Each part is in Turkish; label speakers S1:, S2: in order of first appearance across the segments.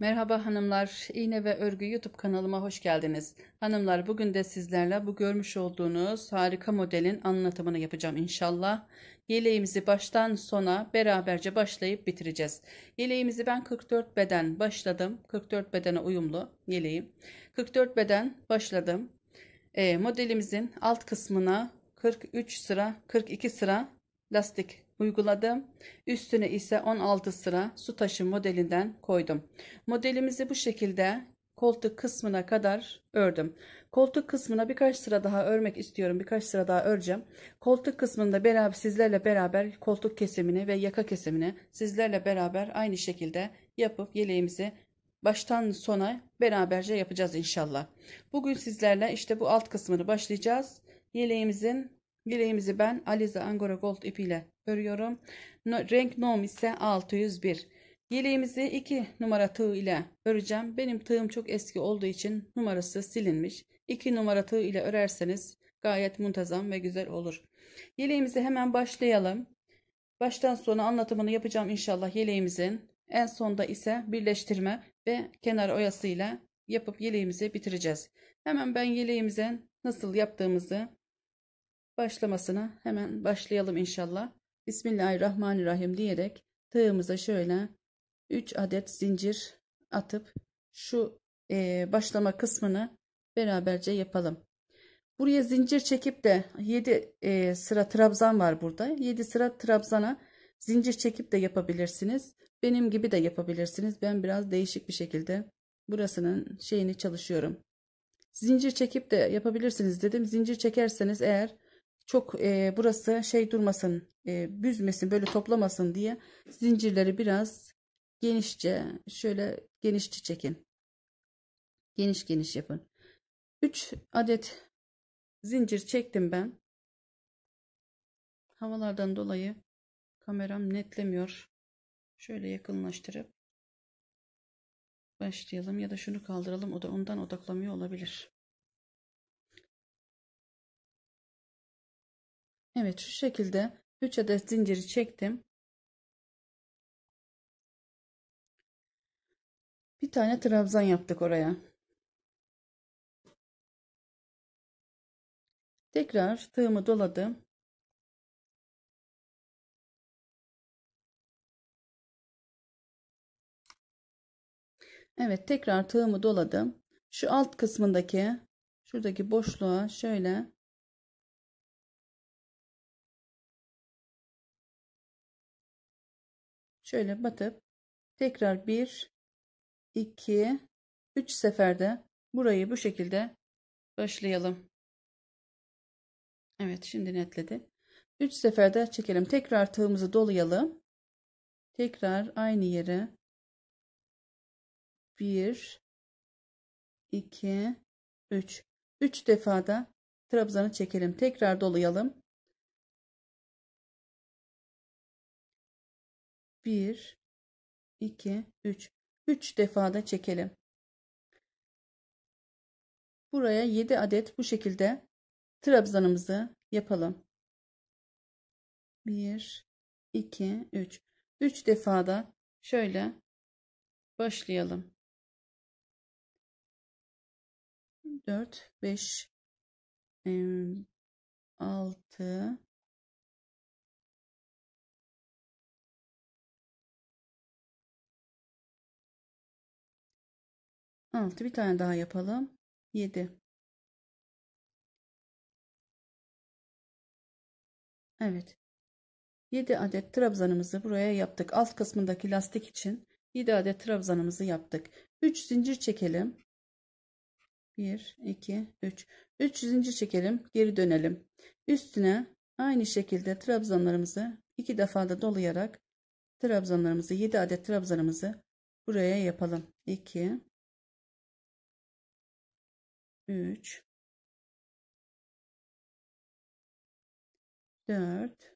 S1: Merhaba hanımlar, iğne ve örgü YouTube kanalıma hoş geldiniz. Hanımlar bugün de sizlerle bu görmüş olduğunuz harika modelin anlatımını yapacağım inşallah. Yeleğimizi baştan sona beraberce başlayıp bitireceğiz. Yeleğimizi ben 44 beden başladım. 44 bedene uyumlu yeleğim. 44 beden başladım. E, modelimizin alt kısmına 43 sıra, 42 sıra lastik uyguladım. Üstüne ise 16 sıra su taşı modelinden koydum. Modelimizi bu şekilde koltuk kısmına kadar ördüm. Koltuk kısmına birkaç sıra daha örmek istiyorum. Birkaç sıra daha öreceğim. Koltuk kısmında beraber sizlerle beraber koltuk kesimini ve yaka kesimini sizlerle beraber aynı şekilde yapıp yeleğimizi baştan sona beraberce yapacağız inşallah. Bugün sizlerle işte bu alt kısmını başlayacağız. Yeleğimizin yeleğimizi ben Alize Angora Gold ipiyle örüyorum No, renk nom ise 601. Yeleğimizi 2 numara tığ ile öreceğim. Benim tığım çok eski olduğu için numarası silinmiş. 2 numara tığ ile örerseniz gayet muntazam ve güzel olur. Yeleğimizi hemen başlayalım. Baştan sona anlatımını yapacağım inşallah yeleğimizin. En sonda ise birleştirme ve kenar oyasıyla yapıp yeleğimizi bitireceğiz. Hemen ben yeleğimizin nasıl yaptığımızı başlamasına hemen başlayalım inşallah. Bismillahirrahmanirrahim diyerek tığımıza şöyle 3 adet zincir atıp şu e, başlama kısmını beraberce yapalım. Buraya zincir çekip de 7 e, sıra trabzan var burada. 7 sıra trabzana zincir çekip de yapabilirsiniz. Benim gibi de yapabilirsiniz. Ben biraz değişik bir şekilde burasının şeyini çalışıyorum. Zincir çekip de yapabilirsiniz dedim. Zincir çekerseniz eğer çok e, burası şey durmasın e, büzmesin böyle toplamasın diye zincirleri biraz genişçe şöyle genişçe çekin geniş geniş yapın 3 adet zincir çektim ben havalardan dolayı kameram netlemiyor şöyle
S2: yakınlaştırıp başlayalım ya da şunu kaldıralım o da ondan odaklamıyor olabilir Evet şu şekilde 3 adet zinciri çektim. Bir tane trabzan yaptık oraya. Tekrar tığımı doladım. Evet tekrar tığımı doladım. Şu alt kısmındaki şuradaki boşluğa şöyle şöyle batıp tekrar 1 2 3 seferde burayı
S1: bu şekilde başlayalım. Evet şimdi netledi. 3 seferde çekelim. Tekrar tığımızı dolayalım. Tekrar aynı yere 1 2
S2: 3 3 defada trabzanı çekelim. Tekrar dolayalım. 1 2 3 3 defada çekelim.
S1: Buraya 7 adet bu şekilde trabzanımızı yapalım.
S2: 1 2 3 3 defada şöyle başlayalım. 4 5 6 6 bir tane daha yapalım. 7. Evet. 7 adet trabzanımızı buraya yaptık. Alt kısmındaki lastik
S1: için 7 adet trabzanımızı yaptık. 3 zincir çekelim. 1 2 3. 3 zincir çekelim, geri dönelim. Üstüne aynı şekilde trabzanlarımızı iki defa da dolayarak trabzanlarımızı 7 adet
S2: trabzanımızı buraya yapalım. 2 3 4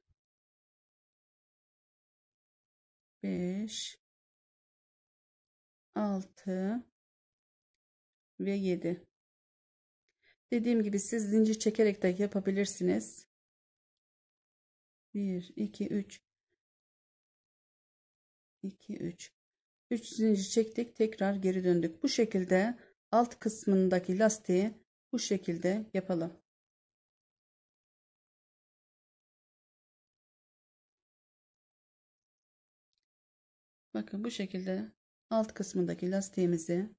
S2: 5 6 ve 7 dediğim gibi siz zincir çekerek de yapabilirsiniz 1 2 3 2
S1: 3 3 zincir çektik tekrar geri döndük bu şekilde alt kısmındaki
S2: lastiği bu şekilde yapalım. Bakın bu şekilde alt kısmındaki lastiğimizi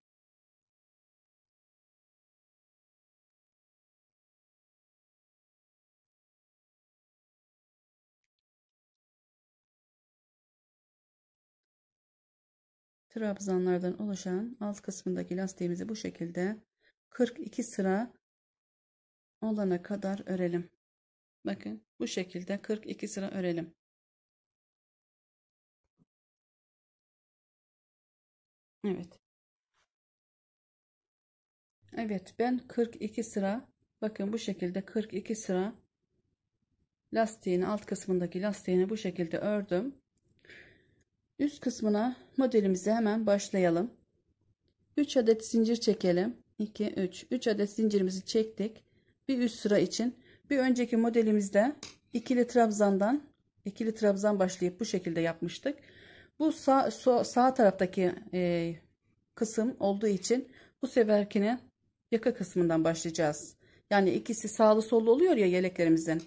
S2: trabzanlardan oluşan alt kısmındaki lastiğimizi bu şekilde 42 sıra olana kadar örelim. Bakın bu şekilde 42 sıra örelim. Evet. Evet ben 42 sıra bakın bu şekilde 42 sıra
S1: lastiğini alt kısmındaki lastiğini bu şekilde ördüm. Üst kısmına modelimizi hemen başlayalım. 3 adet zincir çekelim. 2 3 3 adet zincirimizi çektik. Bir üst sıra için bir önceki modelimizde ikili trabzandan ikili trabzan başlayıp bu şekilde yapmıştık. Bu sağ so, sağ taraftaki e, kısım olduğu için bu seferkine yaka kısmından başlayacağız. Yani ikisi sağlı sollu oluyor ya yeleklerimizin.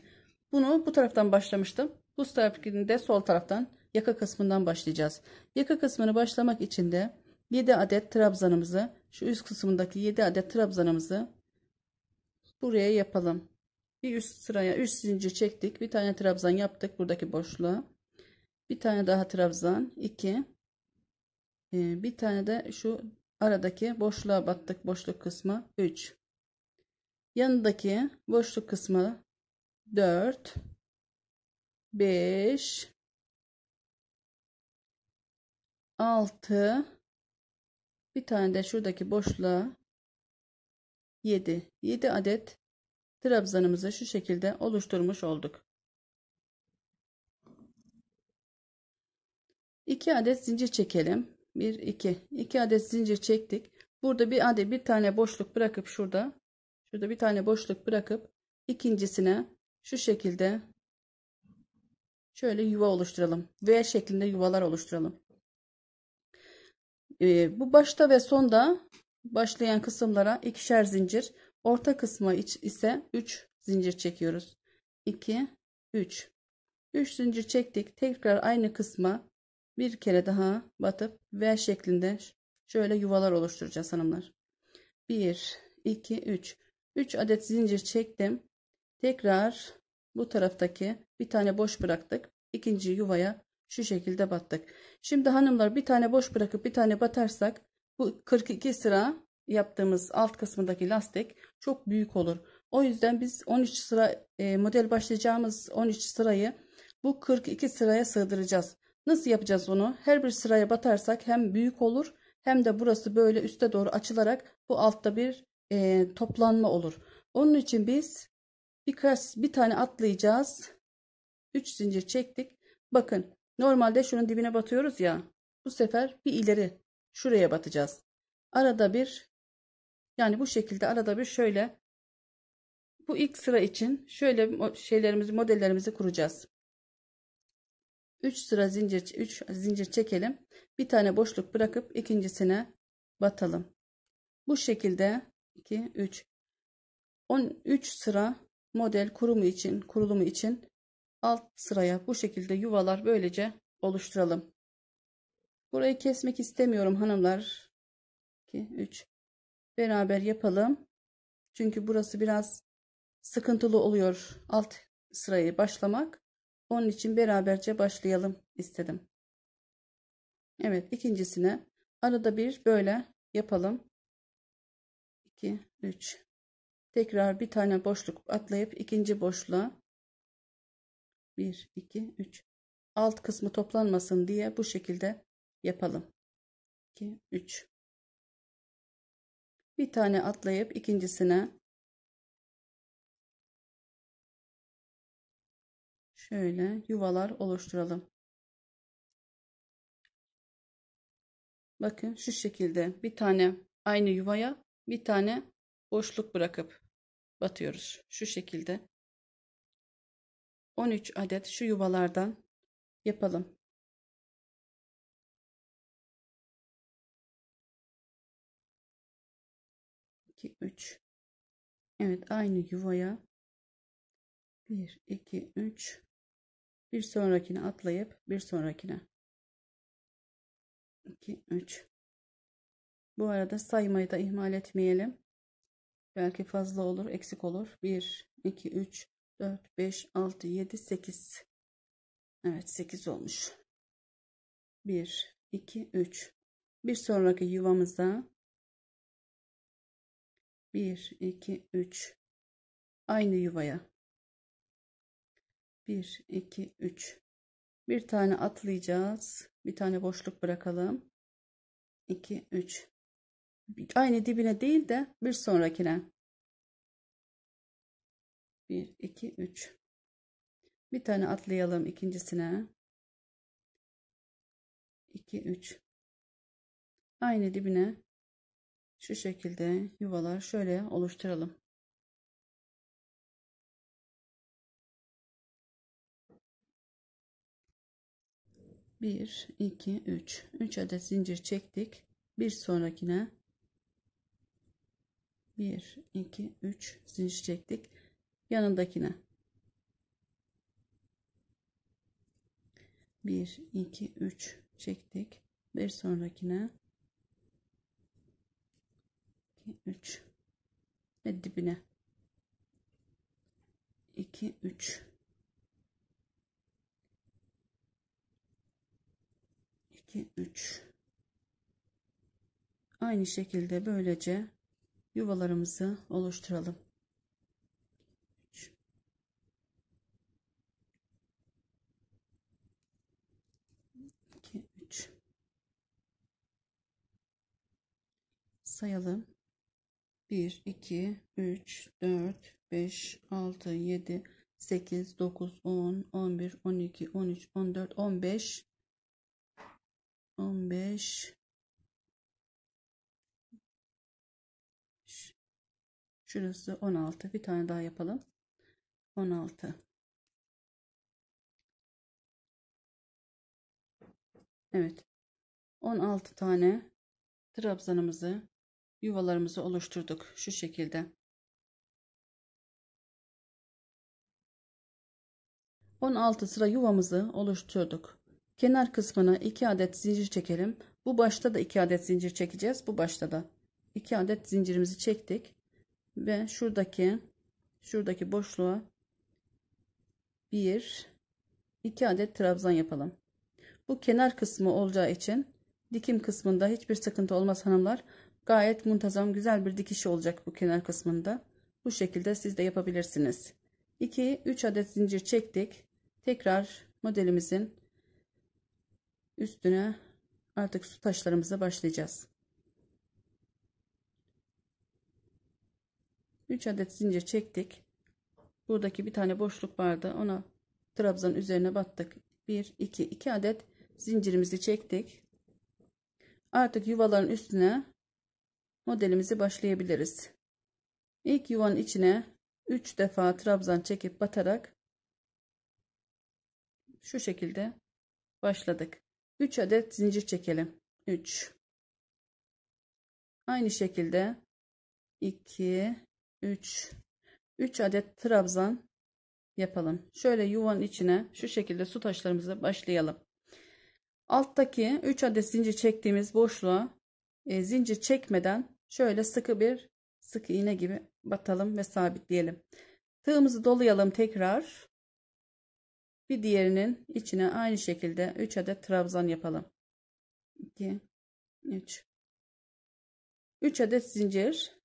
S1: Bunu bu taraftan başlamıştım. Bu tarafkini de sol taraftan yaka kısmından başlayacağız. Yaka kısmını başlamak için de 7 adet trabzanımızı şu üst kısmındaki 7 adet trabzanımızı buraya yapalım. Bir üst sıraya 3 zincir çektik. Bir tane trabzan yaptık buradaki boşluğa. Bir tane daha trabzan 2 ee, bir tane de şu aradaki boşluğa battık boşluk kısmı 3 yanındaki boşluk kısmı 4 5 6 bir tane de şuradaki boşluğa 7 7 adet trabzanımızı şu şekilde oluşturmuş olduk. 2 adet zincir çekelim. 1 2 2 adet zincir çektik. Burada bir adet bir tane boşluk bırakıp şurada şurada bir tane boşluk bırakıp ikincisine şu şekilde şöyle yuva oluşturalım. V şeklinde yuvalar oluşturalım. Ee, bu başta ve sonda başlayan kısımlara ikişer zincir orta kısmı ise 3 zincir çekiyoruz 2 3 3 zincir çektik tekrar aynı kısma bir kere daha batıp V şeklinde şöyle yuvalar oluşturacağız hanımlar 1 2 3 3 adet zincir çektim tekrar bu taraftaki bir tane boş bıraktık ikinci yuvaya şu şekilde battık. Şimdi hanımlar bir tane boş bırakıp bir tane batarsak bu 42 sıra yaptığımız alt kısmındaki lastik çok büyük olur. O yüzden biz 13 sıra e, model başlayacağımız 13 sırayı bu 42 sıraya sığdıracağız. Nasıl yapacağız bunu? Her bir sıraya batarsak hem büyük olur hem de burası böyle üste doğru açılarak bu altta bir e, toplanma olur. Onun için biz birkaç bir tane atlayacağız. 3 zincir çektik. Bakın Normalde şunun dibine batıyoruz ya. Bu sefer bir ileri şuraya batacağız. Arada bir yani bu şekilde arada bir şöyle bu ilk sıra için şöyle şeylerimizi modellerimizi kuracağız. 3 sıra zincir 3 zincir çekelim. Bir tane boşluk bırakıp ikincisine batalım. Bu şekilde 2 3 13 sıra model kurumu için kurulumu için alt sıraya bu şekilde yuvalar böylece oluşturalım. Burayı kesmek istemiyorum hanımlar. 2 3 beraber yapalım. Çünkü burası biraz sıkıntılı oluyor alt sırayı başlamak. Onun için beraberce başlayalım istedim. Evet ikincisine arada bir böyle yapalım. 2 3 tekrar bir tane boşluk atlayıp ikinci boşluğa
S2: 1, 2, 3. Alt kısmı toplanmasın diye bu şekilde yapalım. 2, 3. Bir tane atlayıp ikincisine şöyle yuvalar oluşturalım. Bakın şu şekilde bir tane aynı yuvaya bir tane boşluk bırakıp batıyoruz. Şu şekilde 13 adet şu yuvalardan yapalım. İki, üç. Evet aynı yuvaya 1 2 3 bir sonrakine atlayıp bir sonrakine 2 3 bu arada saymayı da ihmal etmeyelim.
S1: Belki fazla olur, eksik olur. 1, 2, 3, 4, 5, 6, 7,
S2: 8. Evet 8 olmuş. 1, 2, 3. Bir sonraki yuvamıza 1, 2, 3. Aynı yuvaya
S1: 1, 2, 3. Bir tane atlayacağız. Bir tane boşluk bırakalım.
S2: 2, 3. Aynı dibine değil de bir sonrakine. 1, 2, 3. Bir tane atlayalım ikincisine. 2, 3. Aynı dibine şu şekilde yuvalar şöyle oluşturalım. Bir, iki, üç. Üç
S1: adet zincir çektik. Bir sonrakine bir, iki, üç zincir çektik yanındakine. 1 2 3 çektik. Bir sonrakine 2 3 ve dibine 2 3
S2: 2 3
S1: Aynı şekilde böylece yuvalarımızı oluşturalım. sayalım. 1, 2, 3, 4, 5, 6, 7, 8, 9, 10, 11, 12, 13, 14, 15, 15,
S2: şurası 16. Bir tane daha yapalım. 16. Evet. 16 tane trabzanımızı yuvalarımızı oluşturduk şu şekilde.
S1: 16 sıra yuvamızı oluşturduk. Kenar kısmına 2 adet zincir çekelim. Bu başta da 2 adet zincir çekeceğiz. Bu başta da 2 adet zincirimizi çektik ve şuradaki şuradaki boşluğa 1 2 adet trabzan yapalım. Bu kenar kısmı olacağı için dikim kısmında hiçbir sıkıntı olmaz hanımlar. Gayet muntazam güzel bir dikiş olacak bu kenar kısmında. Bu şekilde siz de yapabilirsiniz. 2-3 adet zincir çektik. Tekrar modelimizin üstüne artık su taşlarımıza başlayacağız. 3 adet zincir çektik. Buradaki bir tane boşluk vardı. Ona trabzan üzerine battık. 1 2 2 adet zincirimizi çektik. Artık yuvaların üstüne modelimizi başlayabiliriz. İlk yuvanın içine 3 defa trabzan çekip batarak şu şekilde başladık. 3 adet zincir çekelim. 3 Aynı şekilde 2 3 3 adet trabzan yapalım. Şöyle yuvanın içine şu şekilde su taşlarımızı başlayalım. Alttaki 3 adet zincir çektiğimiz boşluğa e, zincir çekmeden Şöyle sıkı bir sık iğne gibi batalım ve sabitleyelim. Tığımızı dolayalım tekrar. Bir diğerinin içine aynı şekilde 3 adet trabzan yapalım. 2
S2: 3 3 adet zincir.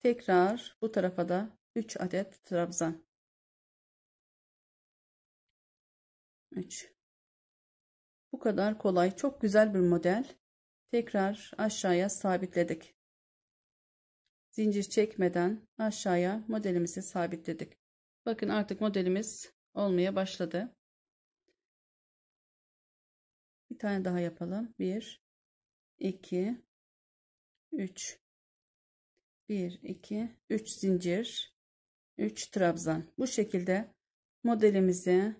S2: Tekrar bu tarafa da 3 adet trabzan. 3 Bu kadar kolay, çok güzel bir model tekrar aşağıya sabitledik.
S1: Zincir çekmeden aşağıya modelimizi sabitledik. Bakın artık modelimiz
S2: olmaya başladı. Bir tane daha yapalım. 1 2 3
S1: 1 2 3 zincir 3 trabzan. Bu şekilde modelimizi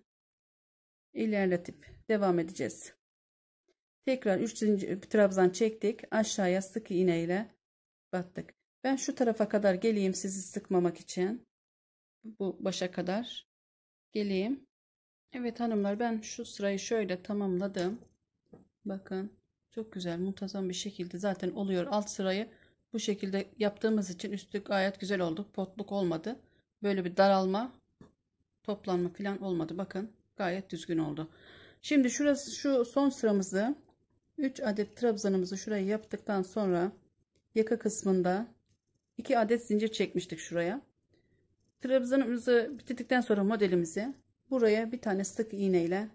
S1: ilerletip devam edeceğiz. Tekrar 3 ıı, trabzan çektik. Aşağıya sık iğne ile battık. Ben şu tarafa kadar geleyim sizi sıkmamak için. Bu başa kadar geleyim. Evet hanımlar ben şu sırayı şöyle tamamladım. Bakın çok güzel muntazam bir şekilde zaten oluyor. Alt sırayı bu şekilde yaptığımız için üstlük gayet güzel oldu. Potluk olmadı. Böyle bir daralma toplanma falan olmadı. Bakın gayet düzgün oldu. Şimdi şurası şu son sıramızı 3 adet trabzanımızı şuraya yaptıktan sonra yaka kısmında 2 adet zincir çekmiştik şuraya. Trabzanımızı bitirdikten sonra modelimizi buraya bir tane sık iğne ile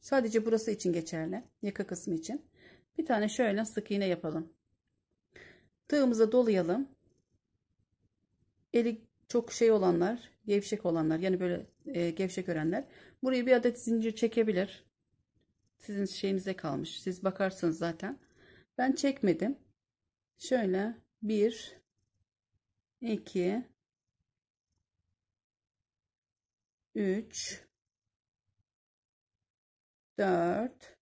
S1: sadece burası için geçerli yaka kısmı için bir tane şöyle sık iğne yapalım. Tığımıza dolayalım. Eli çok şey olanlar, gevşek olanlar yani böyle e, gevşek örenler buraya bir adet zincir çekebilir. Sizin şeyinize kalmış. Siz bakarsınız zaten. Ben çekmedim. Şöyle 1 2
S2: 3 4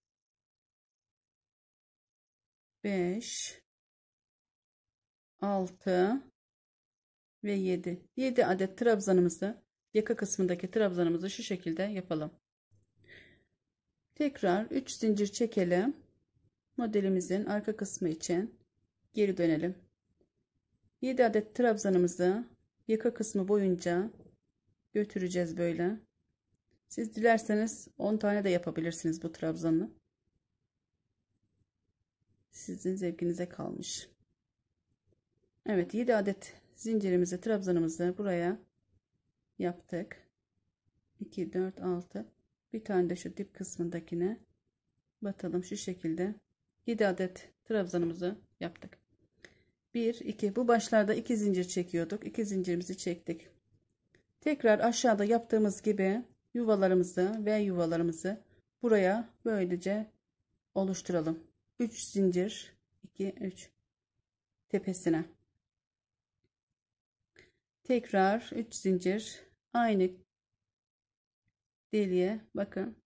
S2: 5 6
S1: ve 7. 7 adet trabzanımızı yaka kısmındaki trabzanımızı şu şekilde yapalım. Tekrar 3 zincir çekelim. Modelimizin arka kısmı için geri dönelim. 7 adet trabzanımızı yaka kısmı boyunca götüreceğiz böyle. Siz dilerseniz 10 tane de yapabilirsiniz bu trabzanı. Sizin zevkinize kalmış. Evet 7 adet zincirimizi trabzanımızı buraya yaptık. 2 4 6 bir tane de şu dip kısmındakine batalım şu şekilde. 7 adet trabzanımızı yaptık. 1 2 bu başlarda 2 zincir çekiyorduk. 2 zincirimizi çektik. Tekrar aşağıda yaptığımız gibi yuvalarımızı ve yuvalarımızı buraya böylece oluşturalım. 3 zincir 2 3 tepesine. Tekrar 3 zincir aynı deliğe bakın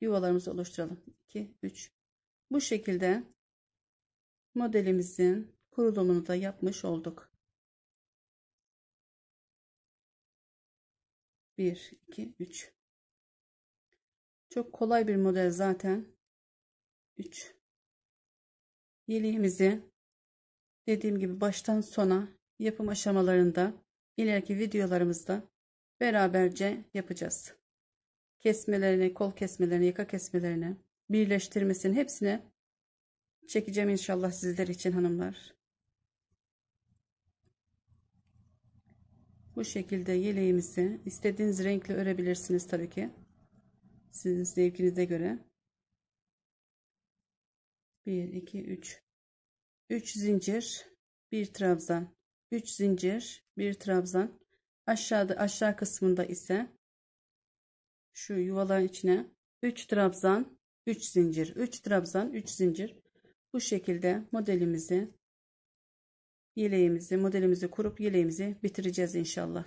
S1: yuvalarımızı oluşturalım. 2 3 bu şekilde modelimizin kurulumunu da yapmış
S2: olduk. 1 2 3 Çok kolay bir model zaten. 3 Yeliğimizi dediğim gibi baştan
S1: sona yapım aşamalarında ileriki videolarımızda beraberce yapacağız kesmelerini, kol kesmelerini, yaka kesmelerini, birleştirmesini hepsini çekeceğim inşallah sizler için hanımlar. Bu şekilde yeleğimizi istediğiniz renkle örebilirsiniz tabii ki. Sizin zevkinize göre. 1 2 3 3 zincir, 1 trabzan. 3 zincir, 1 trabzan. Aşağıda aşağı kısmında ise şu yuvaların içine 3 trabzan 3 zincir 3 trabzan 3 zincir bu şekilde modelimizi
S2: yeleğimizi modelimizi kurup yeleğimizi bitireceğiz inşallah.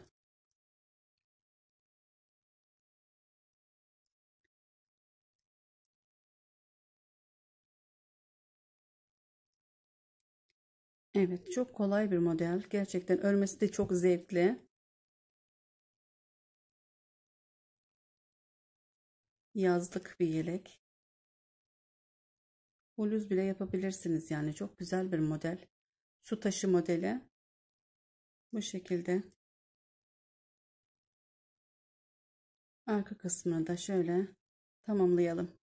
S2: Evet çok kolay bir model. Gerçekten örmesi de çok zevkli. yazlık bir yelek. Bluz bile yapabilirsiniz yani çok güzel bir model. Su taşı modeli. Bu şekilde. Arka kısmını da şöyle tamamlayalım.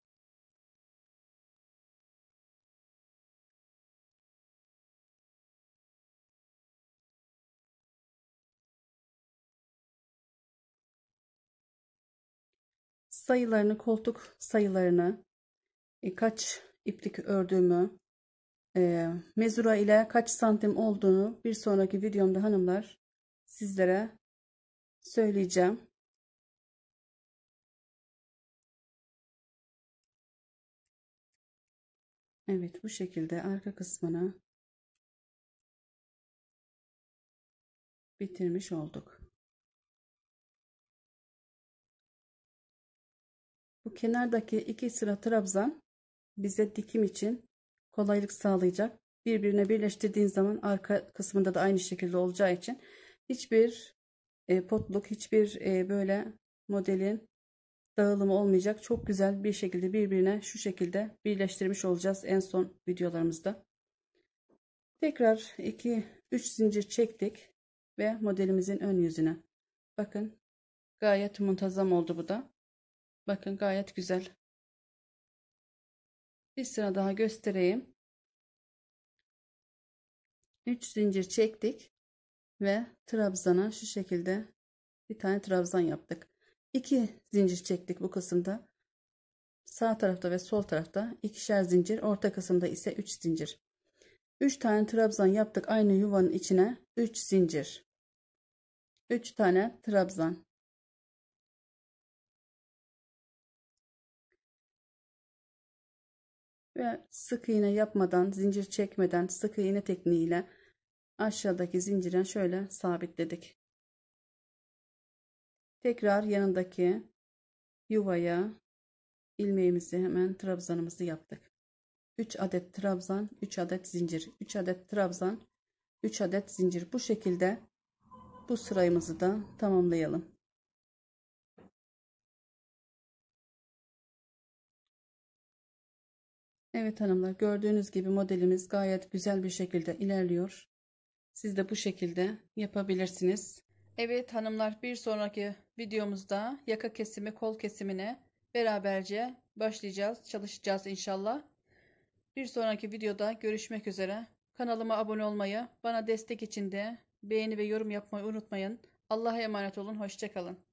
S2: sayılarını, koltuk sayılarını, e, kaç
S1: iplik ördüğümü, e, mezura ile kaç santim olduğunu
S2: bir sonraki videomda hanımlar sizlere söyleyeceğim. Evet bu şekilde arka kısmını bitirmiş olduk. Kenardaki iki sıra trabzan
S1: bize dikim için kolaylık sağlayacak. Birbirine birleştirdiğin zaman arka kısmında da aynı şekilde olacağı için hiçbir e, potluk, hiçbir e, böyle modelin dağılımı olmayacak. Çok güzel bir şekilde birbirine şu şekilde birleştirmiş olacağız en son videolarımızda. Tekrar 2 3 zincir çektik ve modelimizin ön yüzüne. Bakın gayet
S2: muntazam oldu bu da. Bakın gayet güzel. Bir sıra daha göstereyim. 3 zincir
S1: çektik ve trabzana şu şekilde bir tane trabzan yaptık. 2 zincir çektik bu kısımda. Sağ tarafta ve sol tarafta ikişer zincir, orta kısımda ise 3 zincir. 3 tane trabzan yaptık aynı yuvanın
S2: içine 3 zincir. 3 tane trabzan. ve sık iğne yapmadan, zincir çekmeden sık iğne tekniğiyle
S1: aşağıdaki zinciren şöyle sabitledik. Tekrar yanındaki yuvaya ilmeğimizi hemen trabzanımızı yaptık. 3 adet trabzan, 3 adet zincir, 3 adet trabzan, 3 adet
S2: zincir. Bu şekilde bu sırayımızı da tamamlayalım. Evet hanımlar gördüğünüz gibi modelimiz gayet güzel bir şekilde ilerliyor.
S1: Siz de bu şekilde yapabilirsiniz. Evet hanımlar bir sonraki videomuzda yaka kesimi kol kesimine beraberce başlayacağız çalışacağız inşallah. Bir sonraki videoda görüşmek üzere. Kanalıma abone olmayı bana destek için de beğeni ve yorum yapmayı unutmayın. Allah'a emanet olun hoşçakalın.